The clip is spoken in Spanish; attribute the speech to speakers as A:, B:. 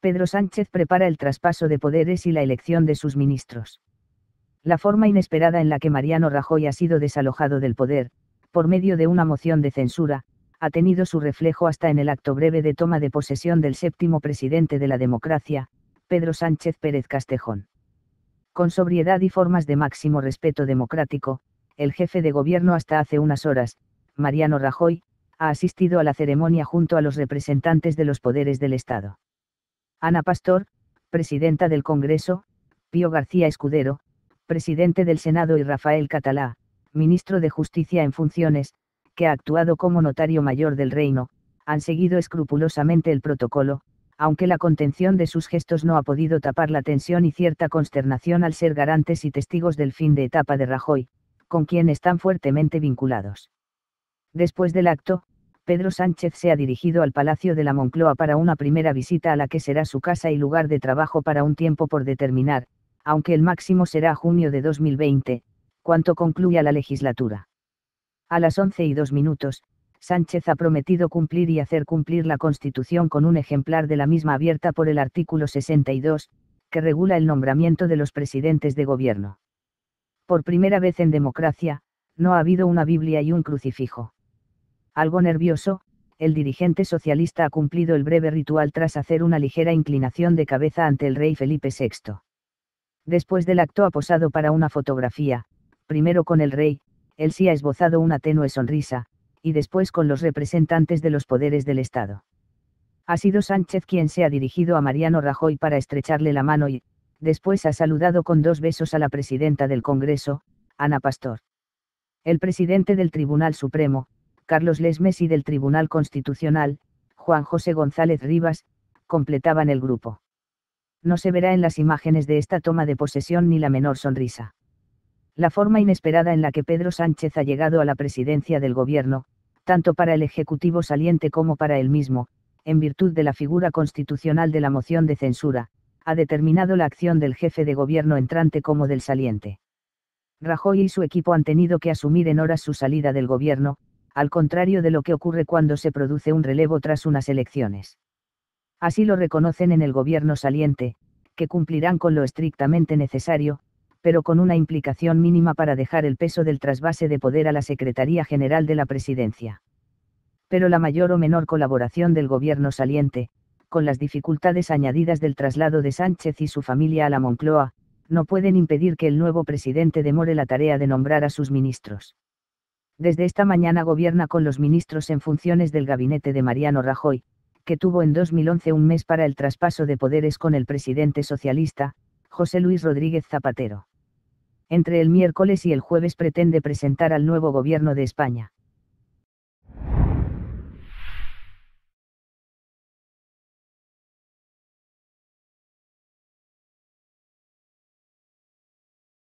A: Pedro Sánchez prepara el traspaso de poderes y la elección de sus ministros. La forma inesperada en la que Mariano Rajoy ha sido desalojado del poder, por medio de una moción de censura, ha tenido su reflejo hasta en el acto breve de toma de posesión del séptimo presidente de la democracia, Pedro Sánchez Pérez Castejón. Con sobriedad y formas de máximo respeto democrático, el jefe de gobierno hasta hace unas horas, Mariano Rajoy, ha asistido a la ceremonia junto a los representantes de los poderes del Estado. Ana Pastor, presidenta del Congreso, Pío García Escudero, presidente del Senado y Rafael Catalá, ministro de Justicia en funciones, que ha actuado como notario mayor del reino, han seguido escrupulosamente el protocolo, aunque la contención de sus gestos no ha podido tapar la tensión y cierta consternación al ser garantes y testigos del fin de etapa de Rajoy, con quien están fuertemente vinculados. Después del acto, Pedro Sánchez se ha dirigido al Palacio de la Moncloa para una primera visita a la que será su casa y lugar de trabajo para un tiempo por determinar, aunque el máximo será junio de 2020, cuanto concluya la legislatura. A las 11 y 2 minutos, Sánchez ha prometido cumplir y hacer cumplir la Constitución con un ejemplar de la misma abierta por el artículo 62, que regula el nombramiento de los presidentes de gobierno. Por primera vez en democracia, no ha habido una Biblia y un crucifijo. Algo nervioso, el dirigente socialista ha cumplido el breve ritual tras hacer una ligera inclinación de cabeza ante el rey Felipe VI. Después del acto ha posado para una fotografía, primero con el rey, él sí ha esbozado una tenue sonrisa, y después con los representantes de los poderes del Estado. Ha sido Sánchez quien se ha dirigido a Mariano Rajoy para estrecharle la mano y, después ha saludado con dos besos a la presidenta del Congreso, Ana Pastor. El presidente del Tribunal Supremo, Carlos Lesmes y del Tribunal Constitucional, Juan José González Rivas, completaban el grupo. No se verá en las imágenes de esta toma de posesión ni la menor sonrisa. La forma inesperada en la que Pedro Sánchez ha llegado a la presidencia del gobierno, tanto para el Ejecutivo saliente como para él mismo, en virtud de la figura constitucional de la moción de censura, ha determinado la acción del jefe de gobierno entrante como del saliente. Rajoy y su equipo han tenido que asumir en horas su salida del gobierno, al contrario de lo que ocurre cuando se produce un relevo tras unas elecciones. Así lo reconocen en el gobierno saliente, que cumplirán con lo estrictamente necesario, pero con una implicación mínima para dejar el peso del trasvase de poder a la Secretaría General de la Presidencia. Pero la mayor o menor colaboración del gobierno saliente, con las dificultades añadidas del traslado de Sánchez y su familia a la Moncloa, no pueden impedir que el nuevo presidente demore la tarea de nombrar a sus ministros. Desde esta mañana gobierna con los ministros en funciones del gabinete de Mariano Rajoy, que tuvo en 2011 un mes para el traspaso de poderes con el presidente socialista, José Luis Rodríguez Zapatero. Entre el miércoles y el jueves pretende presentar al nuevo gobierno de España.